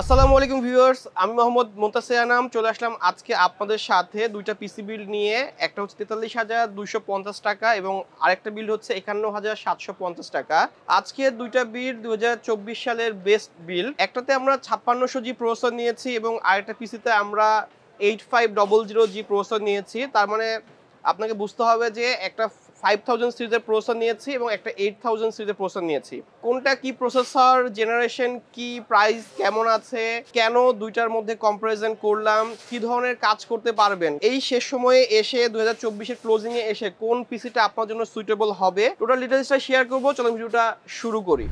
আসসালামু আলাইকুম ভিউয়ার্স আমি মোহাম্মদ মোতাসে আনাম চলে আসলাম আজকে আপনাদের সাথে দুইটা পিসি বিল নিয়ে একটা হচ্ছে তেতাল্লিশ হাজার দুইশো পঞ্চাশ টাকা এবং আরেকটা বিল হচ্ছে একান্ন হাজার সাতশো পঞ্চাশ টাকা আজকে দুইটা বিল দু সালের বেস্ট বিল একটাতে আমরা ছাপ্পান্নশো জি প্রসেসর নিয়েছি এবং আরেকটা পিসিতে আমরা eight five double zero G processor নিয়েছি তার মানে আপনাকে বুঝতে হবে যে একটা ফাইভ থাউজেন্ড সিরিজের প্রসেসর নিয়েছি এবং একটা এইট থাউজেন্ড সিরিজের প্রসেসর নিয়েছি কোনটা কি প্রসেসর জেনারেশন কি প্রাইস কেমন আছে কেন দুইটার মধ্যে কম্পারিজন করলাম কি ধরনের কাজ করতে পারবেন এই শেষ সময়ে এসে দু হাজার ক্লোজিং এ এসে কোন পিসিটা আপনার জন্য সুইটেবল হবে টোটাল ডিটেলসটা শেয়ার করবো চলো ভিডিওটা শুরু করি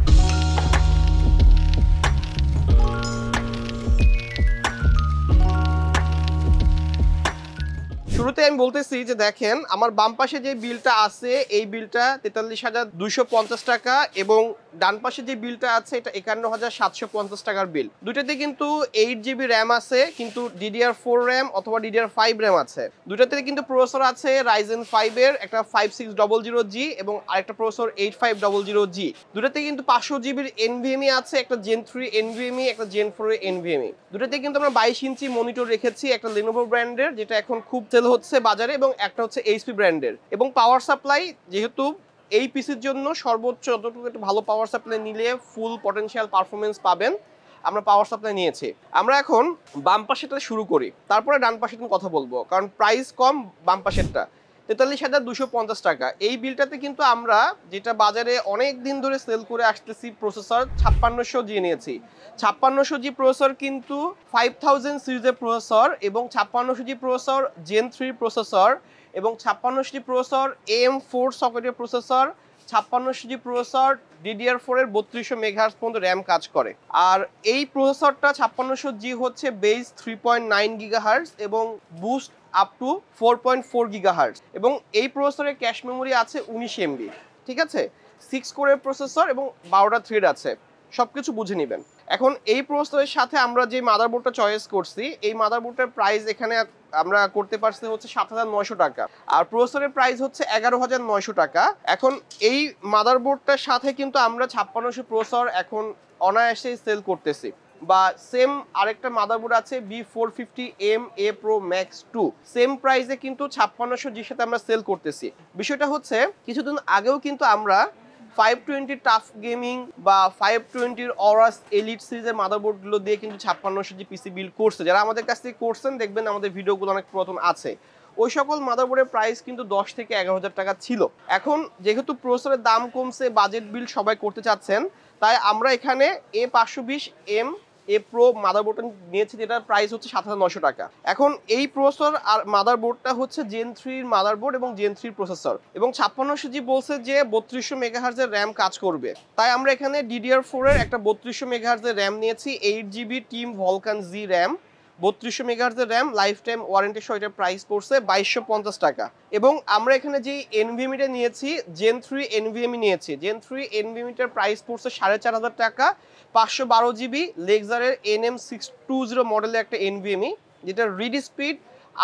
শুরুতে আমি বলতেছি যে দেখেন আমার বাম পাশে যে বিলটা আছে এই বিলটা তেতাল্লিশ হাজার দুইশো পঞ্চাশ টাকা এবং ডান পাশে যে বিলটা আছে এটা একান্ন হাজার সাতশো পঞ্চাশ টাকার বিল দুইটাতে কিন্তু এইট জিবি র্যাম আছে কিন্তু ডিডিআর ফোর র্যাম অথবা ডিডিআর ফাইভ র্যাম আছে দুইটাতে কিন্তু প্রসর আছে রাইজেন ফাইভের একটা five six double zero G এবং আরেকটা processor eight five double zero G দুটাতে কিন্তু পাঁচশো জিবির এনভিএমই e আছে একটা জেন থ্রি এনভিএমই একটা জেন ফোর এনভিএমই দুটাতে কিন্তু আমরা বাইশ ইঞ্চি মনিটর রেখেছি একটা লেনোভো ব্র্যান্ডের যেটা এখন খুব সেল হচ্ছে বাজারে এবং একটা হচ্ছে এইচপি ব্র্যান্ডের এবং পাওয়ার সাপ্লাই যেহেতু এই পিসির জন্য সর্বোচ্চ যতটুকু একটু ভালো পাওয়ার সাপ্লাই নিলে ফুল পটেনশিয়াল পারফরমেন্স পাবেন আমরা পাওয়ার সাপ্লাই নিয়েছি আমরা এখন বাম পাশেটা শুরু করি তারপরে ডান পাশে কথা বলবো কারণ প্রাইস কম বাম পাশেরটা তেতাল্লিশ হাজার দুশো পঞ্চাশ টাকা এই বিলটাতে কিন্তু আমরা যেটা বাজারে অনেক দিন ধরে সেল করে আসতেছি প্রসেসর ছাপ্পান্নশো জি নিয়েছি ছাপ্পান্নশো জি প্রসেসর কিন্তু ফাইভ থাউজেন্ড সিরিজের প্রসেসর এবং ছাপ্পান্নশো G processor gen three processor এবং ছাপ্পান্নশো জি প্রসেসর এম ফোর সকেটের প্রসেসর ছাপ্পান্নশো জি প্রসেসর ডিডিআর ফোর এর বত্রিশশো মেঘাস পর্যন্ত র্যাম কাজ করে আর এই প্রসেসরটা ছাপ্পান্নশো জি হচ্ছে base three point nine gigahertz এবং boost up to four point four gigahertz এবং এই প্রসেসরের ক্যাশ মেমোরি আছে উনিশ এমবি ঠিক আছে সিক্স কোরের প্রসেসর এবং বারোটা থ্রেড আছে সব কিছু বুঝে নেবেন এখন এই প্রসেসরের সাথে আমরা যে মাদারবোর্ডটা চয়েস করছি এই মাদারবোর্ডের প্রাইস এখানে আমরা করতে পারছি হচ্ছে সাত হাজার নয়শো টাকা আর প্রসেসরের প্রাইস হচ্ছে এগারো হাজার নয়শো টাকা এখন এই মাদারবোর্ডটার সাথে কিন্তু আমরা ছাপ্পান্নশো প্রসেসর এখন অনায়াসেই সেল করতেছি বা সেম আরেকটা মাদারবোর্ড আছে B four fifty M A pro max two same প্রাইসে কিন্তু ছাপ্পান্নশো জির সাথে আমরা সেল করতেছি বিষয়টা হচ্ছে কিছুদিন আগেও কিন্তু আমরা ফাইভ টোয়েন্টি টাফ গেমিং বা ফাইভ টোয়েন্টির অরাস এলিট সিরিজের মাদারবোর্ডগুলো দিয়ে কিন্তু ছাপ্পান্নশো জি পিসি বিল করছে যারা আমাদের কাছ থেকে করছেন দেখবেন আমাদের ভিডিওগুলো অনেক পুরাতন আছে ওই সকল মাদারবোর্ডের প্রাইস কিন্তু দশ থেকে এগারো হাজার টাকা ছিল এখন যেহেতু প্রসেসরের দাম কমছে বাজেট বিল সবাই করতে চাচ্ছেন তাই আমরা এখানে এ পাঁচশো বিশ M A pro motherboard নিয়েছি যেটার প্রাইস হচ্ছে সাত হাজার নশো টাকা এখন এই প্রসেসর আর মাদার বোর্ডটা হচ্ছে জেন থ্রির বোর্ড এবং জেন থ্রির প্রসেসর এবং ছাপ্পান্নশো জি বলছে যে বত্রিশশো মেগাহার্জের র্যাম কাজ করবে তাই আমরা এখানে ডিডিআর ফোরের একটা বত্রিশশো মেগাহার্জের র্যাম নিয়েছি eight GB Team Vulcan G RAM বত্রিশশো মেগাহার্জের র্যাম লাইফ টাইম ওয়ারেন্টি সহ এটার প্রাইস পড়ছে বাইশশো পঞ্চাশ টাকা এবং আমরা এখানে যে এনভিএমিটা নিয়েছি জেন থ্রি এনভিএমি নিয়েছি জেন থ্রি এনভিএমিটার প্রাইস পড়ছে সাড়ে চার হাজার টাকা পাঁচশো বারো জিবি লেকজারের N M six two zero মডেলের একটা এন বিএমই যেটা রিড স্পিড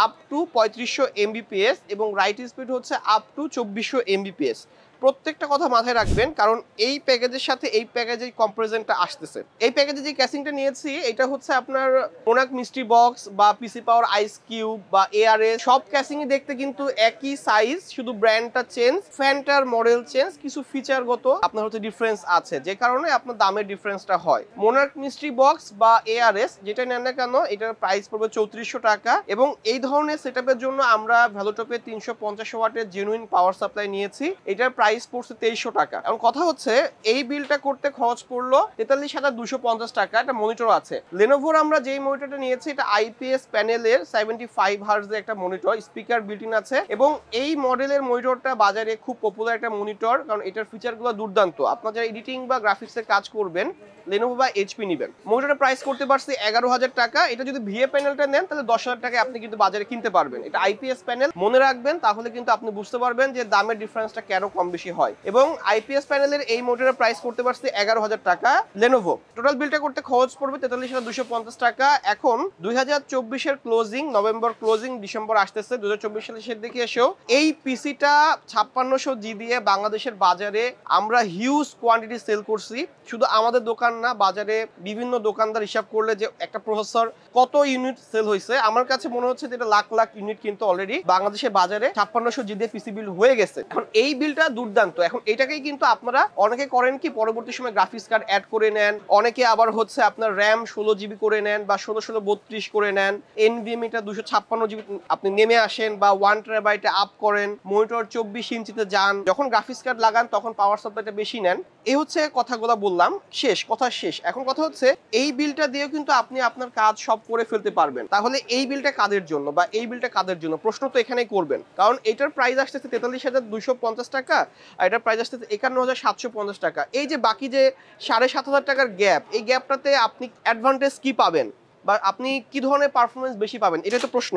আপ টু পঁয়ত্রিশশো এমবিপিএস এবং রাইট স্পিড হচ্ছে আপ টু চব্বিশশো এমবিপিএস প্রত্যেকটা কথা মাথায় রাখবেন কারণ এই প্যাকেজের সাথে এই প্যাকেজের কম্পারিজনটা আসতেছে এই প্যাকেজে যে ক্যাসিংটা নিয়েছি এটা হচ্ছে আপনার প্রোনাক মিস্ট্রি বক্স বা পিসি পাওয়ার আইস কিউব বা এআরএস সব ক্যাসিং দেখতে কিন্তু একই সাইজ শুধু ব্র্যান্ডটা চেঞ্জ ফ্যানটার মডেল চেঞ্জ কিছু ফিচারগত আপনার হচ্ছে ডিফারেন্স আছে যে কারণে আপনার দামের ডিফারেন্সটা হয় মোনার্ক মিস্ট্রি বক্স বা এআরএস যেটা নেন না কেন এটার প্রাইস পড়বে চৌত্রিশশো টাকা এবং এই ধরনের সেট জন্য আমরা ভ্যালোটপে তিনশো পঞ্চাশ ওয়াটের জেনুইন পাওয়ার সাপ্লাই নিয়েছি এটার প্রাইস প্রাইস পড়ছে তেইশশো টাকা এখন কথা হচ্ছে এই বিলটা করতে খরচ পড়লো তেতাল্লিশ হাজার দুশো পঞ্চাশ টাকা একটা মনিটর আছে লেনোভোর আমরা যেই মনিটরটা নিয়েছি এটা আইপিএস প্যানেলের সেভেন্টি ফাইভ হার্স একটা মনিটর স্পিকার বিল্টিন আছে এবং এই মডেলের মনিটরটা বাজারে খুব পপুলার একটা মনিটর কারণ এটার ফিচারগুলো দুর্দান্ত আপনার যারা এডিটিং বা গ্রাফিক্সের কাজ করবেন লেনোভো বা এইচপি নেবেন মনিটরের প্রাইস করতে পারছি এগারো হাজার টাকা এটা যদি ভিএ প্যানেলটা নেন তাহলে দশ হাজার টাকায় আপনি কিন্তু বাজারে কিনতে পারবেন এটা আইপিএস প্যানেল মনে রাখবেন তাহলে কিন্তু আপনি বুঝতে পারবেন যে দামের ডিফারেন্সটা কেন কম বেশি হয় এবং আইপিএস প্যানেলের এই মোটরের প্রাইস করতে পারছে এগারো হাজার টাকা লেনোভো টোটাল বিলটা করতে খরচ পড়বে তেতাল্লিশ হাজার টাকা এখন দুই হাজার চব্বিশের ক্লোজিং নভেম্বর ক্লোজিং ডিসেম্বর আসতেছে দু হাজার চব্বিশ সালের দিকে এসেও এই পিসিটা ছাপ্পান্নশো জি দিয়ে বাংলাদেশের বাজারে আমরা হিউজ কোয়ান্টিটি সেল করছি শুধু আমাদের দোকান না বাজারে বিভিন্ন দোকানদার হিসাব করলে যে একটা প্রসেসর কত ইউনিট সেল হয়েছে আমার কাছে মনে হচ্ছে যেটা লাখ লাখ ইউনিট কিন্তু অলরেডি বাংলাদেশের বাজারে ছাপ্পান্নশো জি দিয়ে পিসি বিল হয়ে গেছে এখন এই বিলটা দু দুর্দান্ত এখন এটাকেই কিন্তু আপনারা অনেকে করেন কি পরবর্তী সময় গ্রাফিক্স কার্ড অ্যাড করে নেন অনেকে আবার হচ্ছে আপনার র্যাম ষোলো জিবি করে নেন বা ষোলো ষোলো বত্রিশ করে নেন এনভিএমিটা দুশো ছাপ্পান্ন জিবি আপনি নেমে আসেন বা ওয়ান টেরাবাইটে আপ করেন মনিটর চব্বিশ ইঞ্চিতে যান যখন গ্রাফিক্স কার্ড লাগান তখন পাওয়ার সাপ্লাইটা বেশি নেন এই হচ্ছে কথাগুলো বললাম শেষ কথা শেষ এখন কথা হচ্ছে এই বিলটা দিয়েও কিন্তু আপনি আপনার কাজ সব করে ফেলতে পারবেন তাহলে এই বিলটা কাদের জন্য বা এই বিলটা কাদের জন্য প্রশ্ন তো এখানেই করবেন কারণ এটার প্রাইস আসতেছে তেতাল্লিশ হাজার দুশো পঞ্চাশ টাকা আর এটার প্রাইস আসতে একান্ন হাজার সাতশো পঞ্চাশ টাকা এই যে বাকি যে সাড়ে সাত হাজার টাকার গ্যাপ এই গ্যাপটাতে আপনি অ্যাডভান্টেজ কি পাবেন বা আপনি কি ধরনের পারফরমেন্স বেশি পাবেন এটা তো প্রশ্ন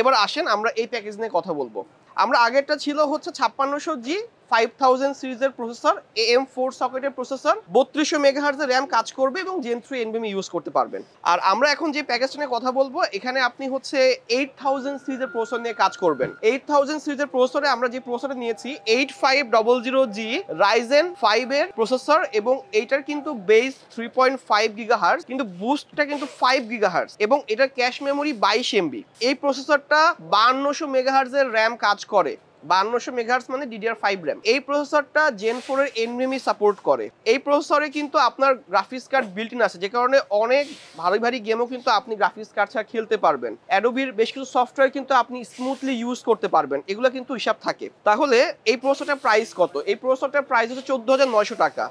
এবার আসেন আমরা এই প্যাকেজ নিয়ে কথা বলবো আমরা আগেরটা ছিল হচ্ছে ছাপ্পান্নশো জি ফাইভ থাউজেন্ড সিরিজের প্রসেসর এ ফোর সকেটের প্রসেসর বত্রিশশো মেগাহার্জের র্যাম কাজ করবে এবং জেন থ্রি এনবিএম ইউজ করতে পারবেন আর আমরা এখন যে প্যাকেজ নিয়ে কথা বলবো এখানে আপনি হচ্ছে এইট থাউজেন্ড সিরিজের প্রসেসর নিয়ে কাজ করবেন এইট থাউজেন্ড সিরিজের প্রসেসরে আমরা যে প্রসেসর নিয়েছি eight five double zero G Ryzen five এর প্রসেসর এবং এইটার কিন্তু base three point five gigahertz কিন্তু বুস্টটা কিন্তু ফাইভ গিগাহার্স এবং এটার ক্যাশ মেমোরি বাইশ এমবি এই প্রসেসরটা বান্নশো মেগাহার্জের র্যাম কাজ করে বান্নশো মেঘার্স মানে ডিডিআর ফাইভ র্যাম এই প্রসেসরটা জেন ফোর এর এনভিমি সাপোর্ট করে এই প্রসেসরে কিন্তু আপনার গ্রাফিক্স কার্ড বিল্টিন আছে যে কারণে অনেক ভারী ভারী গেমও কিন্তু আপনি গ্রাফিক্স কার্ড ছাড়া খেলতে পারবেন অ্যাডোবির বেশ কিছু সফটওয়্যার কিন্তু আপনি স্মুথলি ইউজ করতে পারবেন এগুলো কিন্তু হিসাব থাকে তাহলে এই প্রসেসরটার প্রাইস কত এই প্রসেসরটার প্রাইস হচ্ছে চোদ্দ হাজার নয়শো টাকা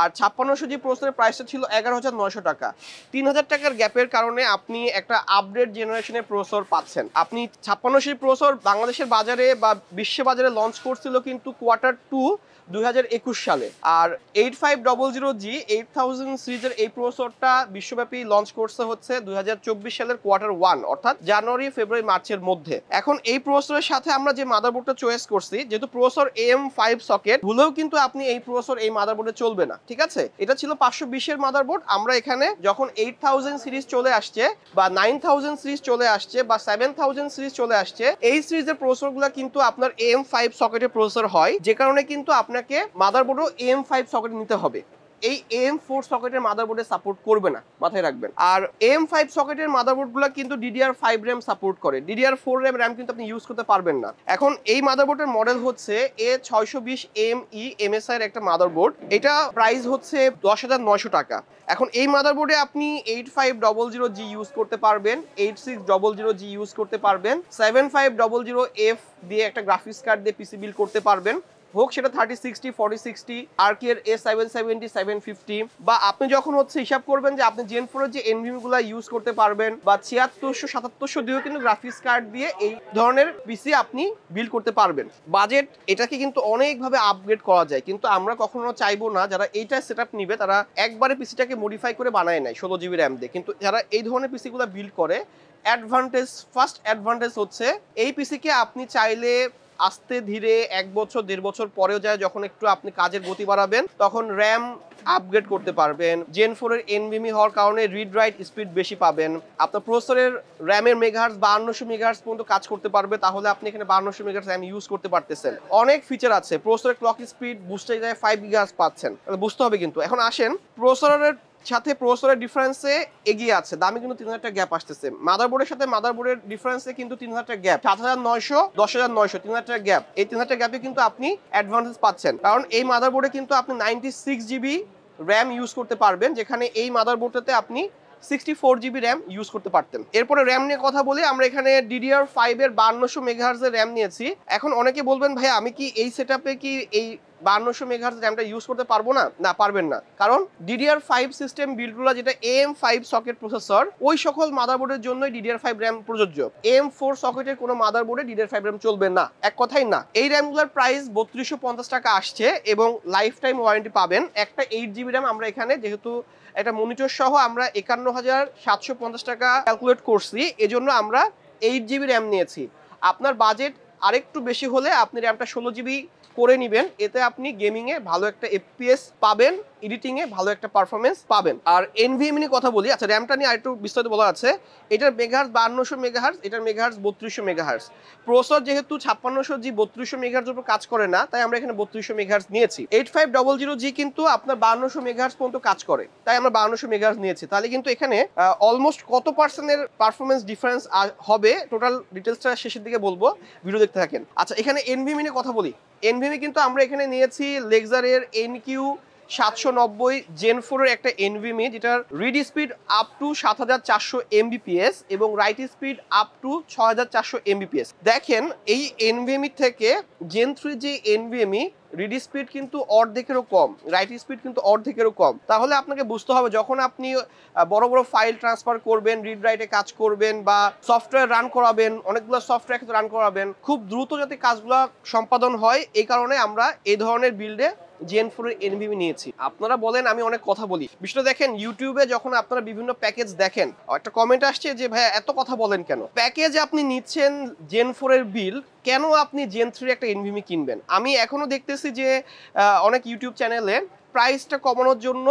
আর ছাপ্পান্নশো জি প্রসেসরের প্রাইসটা ছিল এগারো হাজার টাকা তিন হাজার টাকার গ্যাপের কারণে আপনি একটা আপডেট জেনারেশনের প্রসর পাচ্ছেন আপনি ছাপ্পান্ন সুজি প্রসর বাংলাদেশের বাজারে বা বিশ্ব বাজারে লঞ্চ করছিল কিন্তু কোয়ার্টার টু দুই সালে আর eight five double zero G সিরিজের এই প্রসরটা বিশ্বব্যাপী লঞ্চ করছে হচ্ছে দুই সালের কোয়ার্টার ওয়ান অর্থাৎ জানুয়ারি ফেব্রুয়ারি মার্চের মধ্যে এখন এই প্রসরের সাথে আমরা যে মাদারবোর্ডটা চয়েস করছি যেহেতু প্রসর এম ফাইভ সকেট হলেও কিন্তু আপনি এই প্রসর এই মাদারবোর্ডে চলবে না ঠিক আছে এটা ছিল পাঁচশো বিশের মাদারবোর্ড আমরা এখানে যখন এইট থাউজেন্ড সিরিজ চলে আসছে বা নাইন থাউজেন্ড সিরিজ চলে আসছে বা সেভেন থাউজেন্ড সিরিজ চলে আসছে এই সিরিজের প্রসরগুলো কিন্তু আপনার এম ফাইভ সকেটের প্রসর হয় যে কারণে কিন্তু আপনার আপনাকে মাদারবোর্ডও এম ফাইভ সকেট নিতে হবে এই এম ফোর সকেটের মাদারবোর্ডে সাপোর্ট করবে না মাথায় রাখবেন আর এম ফাইভ সকেটের মাদারবোর্ডগুলো কিন্তু ডিডিআর ফাইভ র্যাম সাপোর্ট করে ডিডিআর ফোর র্যাম র্যাম কিন্তু আপনি ইউজ করতে পারবেন না এখন এই মাদারবোর্ডের মডেল হচ্ছে এ ছয়শো বিশ M E M S I একটা মাদারবোর্ড এটা প্রাইস হচ্ছে দশ হাজার নয়শো টাকা এখন এই মাদারবোর্ডে আপনি eight five double zero G use করতে পারবেন eight six double zero G use করতে পারবেন seven five double zero F দিয়ে একটা গ্রাফিক্স কার্ড দিয়ে পিসি বিল করতে পারবেন হোক সেটা থার্টি সিক্সটি ফর্টি সিক্সটি আর কে এর এ সেভেন সেভেন্টি সেভেন ফিফটি বা আপনি যখন হচ্ছে হিসাব করবেন যে আপনি জেন ফোরের যে এনভিমিগুলো ইউজ করতে পারবেন বা ছিয়াত্তরশো সাতাত্তরশো দিয়েও কিন্তু গ্রাফিক্স কার্ড দিয়ে এই ধরনের পিসি আপনি বিল্ড করতে পারবেন বাজেট এটাকে কিন্তু অনেকভাবে আপগ্রেড করা যায় কিন্তু আমরা কখনো চাইবো না যারা এইটা সেট আপ নিবে তারা একবারে পিসিটাকে মডিফাই করে বানায় নেয় ষোলো জিবি র্যাম দিয়ে কিন্তু যারা এই ধরনের পিসিগুলো বিল্ড করে অ্যাডভান্টেজ ফার্স্ট অ্যাডভান্টেজ হচ্ছে এই পিসিকে আপনি চাইলে আস্তে ধীরে এক বছর দেড় বছর পরেও যায় যখন একটু আপনি কাজের গতি বাড়াবেন তখন র্যাম আপগ্রেড করতে পারবেন জেন ফোরের এনভিমি হওয়ার কারণে রিড রাইট স্পিড বেশি পাবেন আপনার প্রসেসরের র্যামের মেঘার্স বাহান্নশো মেঘার্স পর্যন্ত কাজ করতে পারবে তাহলে আপনি এখানে বাহান্নশো মেঘার্স র্যাম ইউজ করতে পারতেছেন অনেক ফিচার আছে প্রসেসরের ক্লক স্পিড বুস্টার যায় ফাইভ গিগার্স পাচ্ছেন বুঝতে হবে কিন্তু এখন আসেন প্রসেসরের সাথে প্রসেসরের ডিফারেন্সে এগিয়ে আছে দামে কিন্তু তিন হাজার টাকা গ্যাপ আসতেছে মাদারবোর্ডের সাথে মাদারবোর্ডের ডিফারেন্সে কিন্তু তিন হাজার টাকা গ্যাপ সাত হাজার নয়শো দশ হাজার নয়শো তিন হাজার টাকা গ্যাপ এই তিন হাজার টাকা গ্যাপে কিন্তু আপনি অ্যাডভান্টেজ পাচ্ছেন কারণ এই মাদারবোর্ডে কিন্তু আপনি ninety six GB RAM use করতে পারবেন যেখানে এই মাদারবোর্ডটাতে আপনি sixty four GB RAM use করতে পারতেন এরপরে র্যাম নিয়ে কথা বলি আমরা এখানে ডিডিআর ফাইভের বান্নশো মেগাহার্জের র্যাম নিয়েছি এখন অনেকে বলবেন ভাই আমি কি এই সেট কি এই বান্নশো মেঘার্স র্যামটা ইউজ করতে পারবো না না পারবেন না কারণ ডিডিআর ফাইভ সিস্টেম বিলগুলো যেটা এম ফাইভ সকেট প্রসেসর ওই সকল মাদারবোর্ডের জন্য ডিডিআর ফাইভ র্যাম প্রযোজ্য এম ফোর সকেটের কোনো মাদারবোর্ডে ডিডিআর ফাইভ র্যাম চলবে না এক কথাই না এই র্যামগুলোর প্রাইস বত্রিশশো পঞ্চাশ টাকা আসছে এবং লাইফ টাইম ওয়ারেন্টি পাবেন একটা এইট জিবি র্যাম আমরা এখানে যেহেতু একটা মনিটর সহ আমরা একান্ন হাজার সাতশো পঞ্চাশ টাকা ক্যালকুলেট করছি এজন্য আমরা এইট জিবি র্যাম নিয়েছি আপনার বাজেট আরেকটু বেশি হলে আপনি র্যামটা ষোলো জিবি করে নিবেন এতে আপনি গেমিংয়ে ভালো একটা এফপিএস পাবেন এডিটিংয়ে ভালো একটা পারফরমেন্স পাবেন আর এনভিএমই নিয়ে কথা বলি আচ্ছা র্যামটা নিয়ে আরেকটু বিস্তারিত বলা আছে এটার মেগাহার্স বান্নশো মেগাহার্স এটার মেগাহার্স বত্রিশশো মেগাহার্স প্রসর যেহেতু ছাপ্পান্নশো জি বত্রিশশো মেগাহার্স উপর কাজ করে না তাই আমরা এখানে বত্রিশশো মেগাহার্স নিয়েছি eight five double zero G কিন্তু আপনার বান্নশো মেগাহার্স পর্যন্ত কাজ করে তাই আমরা বান্নশো মেগাহার্স নিয়েছি তাহলে কিন্তু এখানে অলমোস্ট কত পার্সেন্টের পারফরমেন্স ডিফারেন্স হবে টোটাল ডিটেলসটা শেষের দিকে বলবো ভিডিও দেখতে থাকেন আচ্ছা এখানে এনভিমি e নিয়ে কথা বলি এনভিমি e কিন্তু আমরা এখানে নিয়েছি লেকজারের এনকিউ সাতশো নব্বই জেন ফোরের একটা এনভি মি যেটার রিড স্পিড আপ টু সাত হাজার চারশো এমবিপিএস এবং রাইট স্পিড আপ টু ছ হাজার চারশো এমবিপিএস দেখেন এই এনভিএমি থেকে জেন থ্রি যে এনভিএমি রিড স্পিড কিন্তু অর্ধেকেরও কম রাইট স্পিড কিন্তু অর্ধেকেরও কম তাহলে আপনাকে বুঝতে হবে যখন আপনি বড় বড় ফাইল ট্রান্সফার করবেন রিড রাইটে কাজ করবেন বা সফটওয়্যার রান করাবেন অনেকগুলো সফটওয়্যার রান করাবেন খুব দ্রুত যাতে কাজগুলো সম্পাদন হয় এই কারণে আমরা এই ধরনের বিল্ডে জেন ফোরের এনভিবি নিয়েছি আপনারা বলেন আমি অনেক কথা বলি বিষয়টা দেখেন ইউটিউবে যখন আপনারা বিভিন্ন প্যাকেজ দেখেন একটা কমেন্ট আসছে যে ভাইয়া এত কথা বলেন কেন প্যাকেজ আপনি নিচ্ছেন জেন ফোরের বিল কেন আপনি জেন থ্রির একটা এনভিমি কিনবেন আমি এখনও দেখতেছি যে অনেক ইউটিউব চ্যানেলে প্রাইসটা কমানোর জন্য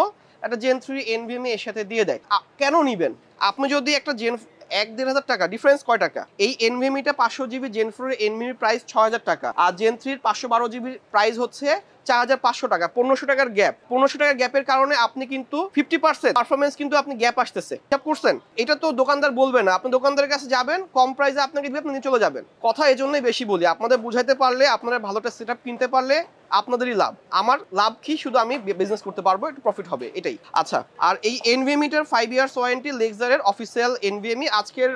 একটা জেন থ্রি এনভিমি এর সাথে দিয়ে দেয় কেন নিবেন আপনি যদি একটা জেন এক দেড় হাজার টাকা ডিফারেন্স কয় টাকা এই এনভিমিটা পাঁচশো GB gen four NVMe price ছয় হাজার টাকা আর জেন থ্রির পাঁচশো বারো জিবির প্রাইস হচ্ছে চার হাজার পাঁচশো টাকা পনেরোশো টাকার গ্যাপ পনেরোশো টাকার গ্যাপের কারণে আপনি কিন্তু ফিফটি পার্সেন্ট পারফরমেন্স কিন্তু আপনি গ্যাপ আসতেছে হিসাব করছেন এটা তো দোকানদার বলবে না আপনি দোকানদারের কাছে যাবেন কম প্রাইসে আপনাকে দিয়ে আপনি চলে যাবেন কথা এই জন্যই বেশি বলি আপনাদের বুঝাইতে পারলে আপনারা ভালো একটা সেট কিনতে পারলে আপনাদেরই লাভ আমার লাভ কি শুধু আমি বিজনেস করতে পারবো একটু প্রফিট হবে এটাই আচ্ছা আর এই এনভিএমিটার ফাইভ ইয়ার্স ওয়ারেন্টি লেক্সারের অফিসিয়াল এনভিএমই আজকের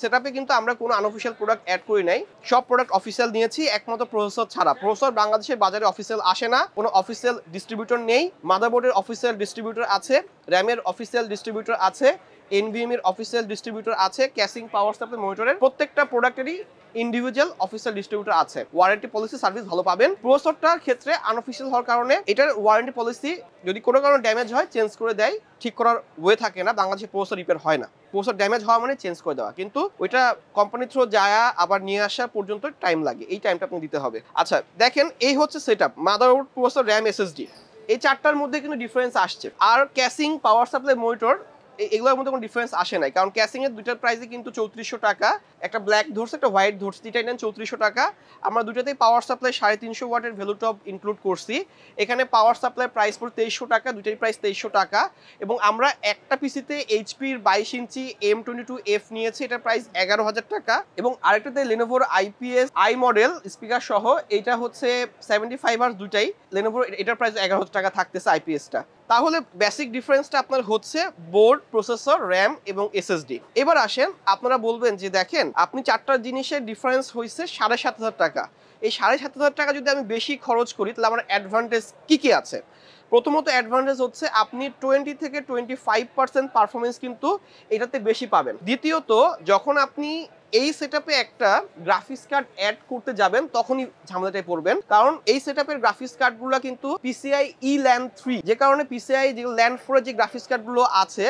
সেট কিন্তু আমরা কোনো আনঅফিসিয়াল প্রোডাক্ট অ্যাড করি নাই সব প্রোডাক্ট অফিসিয়াল নিয়েছি একমাত্র প্রসেসর ছাড়া প্রসেসর বাংলাদেশের বাজারে অফিসিয়াল আসে না কোনো অফিসিয়াল ডিস্ট্রিবিউটর নেই মাদারবোর্ডের অফিসিয়াল ডিস্ট্রিবিউটর আছে র্যামের অফিসিয়াল ডিস্ট্রিবিউটর আছে এনভিএম এর অফিসিয়াল ডিস্ট্রিবিউটর আছে ক্যাসিং পাওয়ার সাপ্লাই মনিটরের প্রত্যেকটা প্রোডাক্টেরই ইন্ডিভিজুয়াল অফিসিয়াল ডিস্ট্রিবিউটর আছে ওয়ারেন্টি পলিসি সার্ভিস ভালো পাবেন প্রসরটার ক্ষেত্রে আনঅফিসিয়াল হওয়ার কারণে এটার ওয়ারেন্টি পলিসি যদি কোনো কারণে ড্যামেজ হয় চেঞ্জ করে দেয় ঠিক করার ওয়ে থাকে না বাংলাদেশে প্রসর রিপেয়ার হয় না প্রসর ড্যামেজ হওয়া মানে চেঞ্জ করে দেওয়া কিন্তু ওইটা কোম্পানি থ্রু যায়া আবার নিয়ে আসা পর্যন্ত টাইম লাগে এই টাইমটা আপনি দিতে হবে আচ্ছা দেখেন এই হচ্ছে set up motherboard processor RAM SSD এই চারটার মধ্যে কিন্তু ডিফারেন্স আসছে আর ক্যাসিং পাওয়ার সাপ্লাই মনিটর এগুলোর মধ্যে কোনো ডিফারেন্স আসে নাই কারণ ক্যাসিং এর দুইটার প্রাইসে কিন্তু চৌত্রিশশো টাকা একটা ব্ল্যাক ধরছে একটা হোয়াইট ধরছে দুইটাই নেন চৌত্রিশশো টাকা আমরা দুটাতেই পাওয়ার সাপ্লাই সাড়ে তিনশো ওয়াটের ভ্যালু টপ ইনক্লুড করছি এখানে পাওয়ার সাপ্লাই প্রাইস পড়ে তেইশশো টাকা দুইটাই প্রাইস তেইশশো টাকা এবং আমরা একটা পিসিতে এইচপির বাইশ ইঞ্চি এম টোয়েন্টি টু এফ নিয়েছি এটার প্রাইস এগারো হাজার টাকা এবং আরেকটাতে লেনোভোর আইপিএস আই মডেল স্পিকার সহ এটা হচ্ছে সেভেন্টি ফাইভ আর দুটাই লেনোভোর এটার প্রাইস এগারো হাজার টাকা থাকতেছে আইপিএসটা তাহলে বেসিক ডিফারেন্সটা আপনার হচ্ছে বোর্ড প্রসেসর র্যাম এবং এসএসডি এবার আসেন আপনারা বলবেন যে দেখেন আপনি চারটা জিনিসের ডিফারেন্স হয়েছে সাড়ে সাত হাজার টাকা এই সাড়ে সাত হাজার টাকা যদি আমি বেশি খরচ করি তাহলে আমার অ্যাডভান্টেজ কী কী আছে প্রথমত অ্যাডভান্টেজ হচ্ছে আপনি টোয়েন্টি থেকে টোয়েন্টি ফাইভ পার্সেন্ট পারফরমেন্স কিন্তু এটাতে বেশি পাবেন দ্বিতীয়ত যখন আপনি এই সেটআপে একটা গ্রাফিক্স কার্ড অ্যাড করতে যাবেন তখনই ঝামেলাটায় পড়বেন কারণ এই সেটআপের গ্রাফিক্স কার্ডগুলো কিন্তু পিসিআই ই ল্যান্ড থ্রি যে কারণে পিসিআই যে ল্যান্ড ফোরের যে গ্রাফিক্স কার্ডগুলো আছে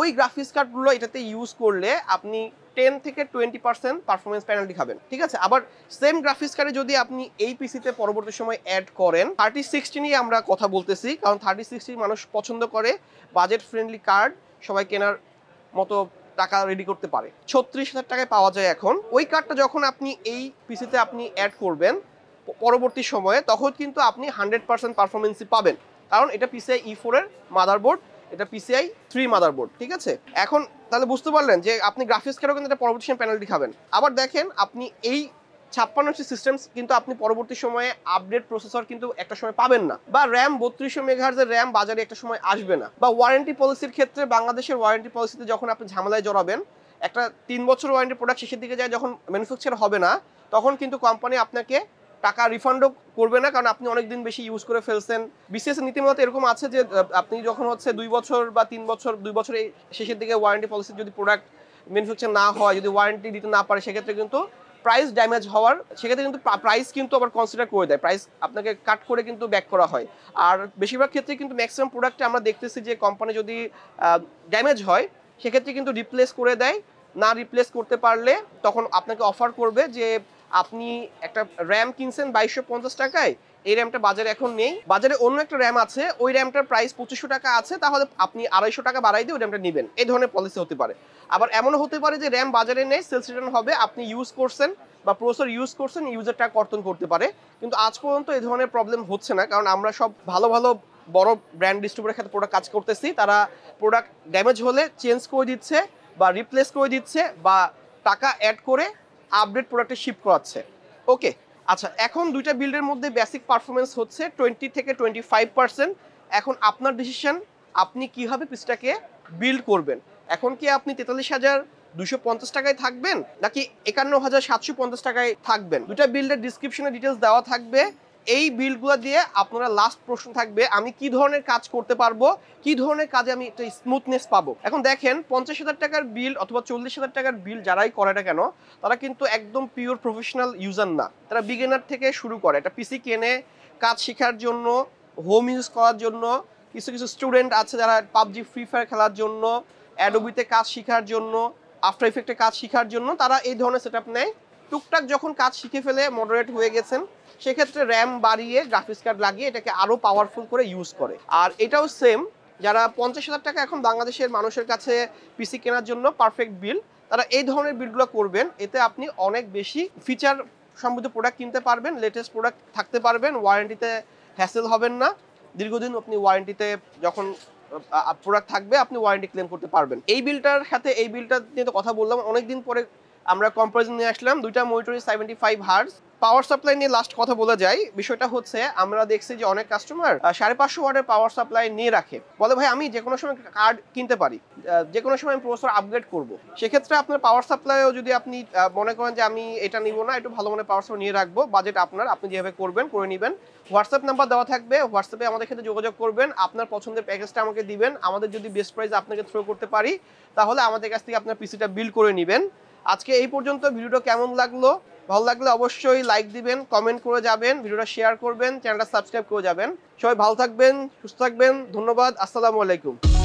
ওই গ্রাফিক্স কার্ডগুলো এটাতে ইউজ করলে আপনি টেন থেকে টোয়েন্টি পার্সেন্ট পারফরমেন্স পেনাল্টি খাবেন ঠিক আছে আবার সেম গ্রাফিক্স কার্ডে যদি আপনি এই পিসিতে পরবর্তী সময় অ্যাড করেন থার্টি সিক্সটি নিয়ে আমরা কথা বলতেছি কারণ থার্টি সিক্সটি মানুষ পছন্দ করে বাজেট ফ্রেন্ডলি কার্ড সবাই কেনার মতো টাকা রেডি করতে পারে ছত্রিশ হাজার টাকায় পাওয়া যায় এখন ওই কার্ডটা যখন আপনি এই পিসিতে আপনি অ্যাড করবেন পরবর্তী সময়ে তখন কিন্তু আপনি হান্ড্রেড পার্সেন্ট পারফরমেন্সই পাবেন কারণ এটা পিসিআই ই ফোরের মাদারবোর্ড এটা পিসিআই থ্রি মাদারবোর্ড ঠিক আছে এখন তাহলে বুঝতে পারলেন যে আপনি গ্রাফিক্স কার্ডও কিন্তু এটা পরবর্তী প্যানেলটি খাবেন আবার দেখেন আপনি এই ছাপ্পান্নটি সিস্টেমস কিন্তু আপনি পরবর্তী সময়ে আপডেট প্রসেসর কিন্তু একটা সময় পাবেন না বা র্যাম বত্রিশশো মেঘাহার্জের র্যাম বাজারে একটা সময় আসবে না বা ওয়ারেন্টি পলিসির ক্ষেত্রে বাংলাদেশের ওয়ারেন্টি পলিসিতে যখন আপনি ঝামেলায় জড়াবেন একটা তিন বছর ওয়ারেন্টি প্রোডাক্ট শেষের দিকে যায় যখন ম্যানুফ্যাকচার হবে না তখন কিন্তু কোম্পানি আপনাকে টাকা রিফান্ডও করবে না কারণ আপনি অনেকদিন বেশি ইউজ করে ফেলছেন বিসিএস নীতিমতো এরকম আছে যে আপনি যখন হচ্ছে দুই বছর বা তিন বছর দুই বছরের শেষের দিকে ওয়ারেন্টি পলিসির যদি প্রোডাক্ট ম্যানুফ্যাকচার না হয় যদি ওয়ারেন্টি দিতে না পারে সেক্ষেত্রে কিন্তু প্রাইস ড্যামেজ হওয়ার সেক্ষেত্রে কিন্তু প্রাইস কিন্তু আবার কনসিডার করে দেয় প্রাইস আপনাকে কাট করে কিন্তু ব্যাক করা হয় আর বেশিরভাগ ক্ষেত্রে কিন্তু ম্যাক্সিমাম প্রোডাক্টে আমরা দেখতেছি যে কোম্পানি যদি ড্যামেজ হয় সেক্ষেত্রে কিন্তু রিপ্লেস করে দেয় না রিপ্লেস করতে পারলে তখন আপনাকে অফার করবে যে আপনি একটা র্যাম কিনছেন বাইশশো পঞ্চাশ টাকায় এই র্যামটা বাজারে এখন নেই বাজারে অন্য একটা র্যাম আছে ওই র্যামটার প্রাইস পঁচিশশো টাকা আছে তাহলে আপনি আড়াইশো টাকা বাড়াই দিয়ে ওই র্যামটা নেবেন এই ধরনের পলিসি হতে পারে আবার এমনও হতে পারে যে র্যাম বাজারে নেই সেলস রিটার্ন হবে আপনি ইউজ করছেন বা প্রসেসর ইউজ করছেন ইউজারটা কর্তন করতে পারে কিন্তু আজ পর্যন্ত এই ধরনের প্রবলেম হচ্ছে না কারণ আমরা সব ভালো ভালো বড় ব্র্যান্ড ডিস্ট্রিবিউটারের সাথে প্রোডাক্ট কাজ করতেছি তারা প্রোডাক্ট ড্যামেজ হলে চেঞ্জ করে দিচ্ছে বা রিপ্লেস করে দিচ্ছে বা টাকা অ্যাড করে আপডেট প্রোডাক্টে শিফট করাচ্ছে ওকে আচ্ছা এখন দুইটা বিল্ডের মধ্যে বেসিক পারফরমেন্স হচ্ছে টোয়েন্টি থেকে টোয়েন্টি ফাইভ পার্সেন্ট এখন আপনার ডিসিশন আপনি কিভাবে পিসটাকে বিল্ড করবেন এখন কি আপনি তেতাল্লিশ হাজার দুশো পঞ্চাশ টাকায় থাকবেন নাকি একান্ন হাজার সাতশো পঞ্চাশ টাকায় থাকবেন দুটা বিল্ডের ডিসক্রিপশনে ডিটেলস দেওয়া থাকবে এই বিলগুলো দিয়ে আপনারা লাস্ট প্রশ্ন থাকবে আমি কি ধরনের কাজ করতে পারবো কি ধরনের কাজে আমি একটা স্মুথনেস পাবো এখন দেখেন পঞ্চাশ হাজার টাকার বিল অথবা চল্লিশ হাজার টাকার বিল যারাই করে না কেন তারা কিন্তু একদম পিওর প্রফেশনাল ইউজার না তারা বিগিনার থেকে শুরু করে একটা পিসি কেনে কাজ শেখার জন্য হোম ইউজ করার জন্য কিছু কিছু স্টুডেন্ট আছে যারা পাবজি ফ্রি ফায়ার খেলার জন্য অ্যাডোবিতে কাজ শেখার জন্য আফটার ইফেক্টে কাজ শেখার জন্য তারা এই ধরনের সেট নেয় টুকটাক যখন কাজ শিখে ফেলে মডারেট হয়ে গেছেন সেক্ষেত্রে র্যাম বাড়িয়ে গ্রাফিক্স কার্ড লাগিয়ে এটাকে আরও পাওয়ারফুল করে ইউজ করে আর এটাও সেম যারা পঞ্চাশ হাজার টাকা এখন বাংলাদেশের মানুষের কাছে পিসি কেনার জন্য পারফেক্ট বিল তারা এই ধরনের বিলগুলো করবেন এতে আপনি অনেক বেশি ফিচার সমৃদ্ধ প্রোডাক্ট কিনতে পারবেন লেটেস্ট প্রোডাক্ট থাকতে পারবেন ওয়ারেন্টিতে হ্যাসেল হবেন না দীর্ঘদিন আপনি ওয়ারেন্টিতে যখন প্রোডাক্ট থাকবে আপনি ওয়ারেন্টি ক্লেম করতে পারবেন এই বিলটার সাথে এই বিলটা নিয়ে তো কথা বললাম অনেকদিন পরে আমরা কম্পারিজন নিয়ে আসলাম দুইটা মনিটরি seventy five hertz power supply নিয়ে লাস্ট কথা বলে যাই বিষয়টা হচ্ছে আমরা দেখছি যে অনেক কাস্টমার সাড়ে পাঁচশো ওয়ার্ডের পাওয়ার সাপ্লাই নিয়ে রাখে বলে ভাই আমি যে কোনো সময় কার্ড কিনতে পারি যে কোনো সময় আমি প্রসেসর আপগ্রেড করবো সেক্ষেত্রে আপনার পাওয়ার সাপ্লাইও যদি আপনি মনে করেন যে আমি এটা নিব না একটু ভালো মনে পাওয়ার সাপ্লাই নিয়ে রাখবো বাজেট আপনার আপনি যেভাবে করবেন করে নেবেন হোয়াটসঅ্যাপ নাম্বার দেওয়া থাকবে হোয়াটসঅ্যাপে আমাদের ক্ষেত্রে যোগাযোগ করবেন আপনার পছন্দের প্যাকেজটা আমাকে দিবেন আমাদের যদি বেস্ট প্রাইস আপনাকে থ্রো করতে পারি তাহলে আমাদের কাছ থেকে আপনার পিসিটা বিল করে নেবেন আজকে এই পর্যন্ত ভিডিওটা কেমন লাগলো ভালো লাগলে অবশ্যই লাইক দিবেন কমেন্ট করে যাবেন ভিডিওটা শেয়ার করবেন চ্যানেলটা সাবস্ক্রাইব করে যাবেন সবাই ভালো থাকবেন সুস্থ থাকবেন ধন্যবাদ আসসালামু আলাইকুম